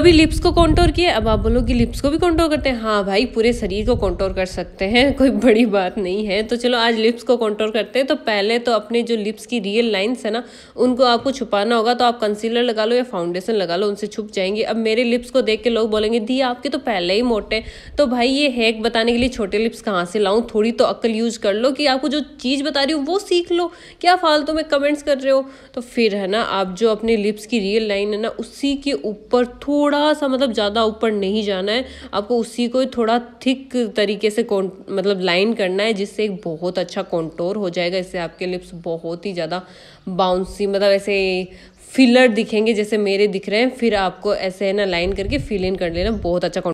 अभी लिप्स को कॉन्टोर किया अब आप बोलोगे लिप्स को भी कॉन्टोर करते हैं हाँ भाई पूरे शरीर को कॉन्टोर कर सकते हैं कोई बड़ी बात नहीं है तो चलो आज लिप्स को कॉन्टोर करते हैं तो पहले तो अपने जो लिप्स की रियल लाइंस है ना उनको आपको छुपाना होगा तो आप कंसीलर लगा लो या फाउंडेशन लगा लो उनसे छुप जाएंगे अब मेरे लिप्स को देख के लोग बोलेंगे दी आपके तो पहले ही मोटे तो भाई ये हैक बताने के लिए छोटे लिप्स कहाँ से लाऊँ थोड़ी तो अक्ल यूज़ कर लो कि आपको जो चीज़ बता रही हूँ वो सीख लो क्या फालतू में कमेंट्स कर रहे हो तो फिर है ना आप जो अपने लिप्स की रियल लाइन है ना उसी के ऊपर थोड़ा थोड़ा सा मतलब ज़्यादा ऊपर नहीं जाना है आपको उसी को थोड़ा थिक तरीके से कौन मतलब लाइन करना है जिससे एक बहुत अच्छा कॉन्टोर हो जाएगा इससे आपके लिप्स बहुत ही ज़्यादा बाउंसी मतलब ऐसे फिलर दिखेंगे जैसे मेरे दिख रहे हैं फिर आपको ऐसे है ना लाइन करके फिल इन कर लेना बहुत अच्छा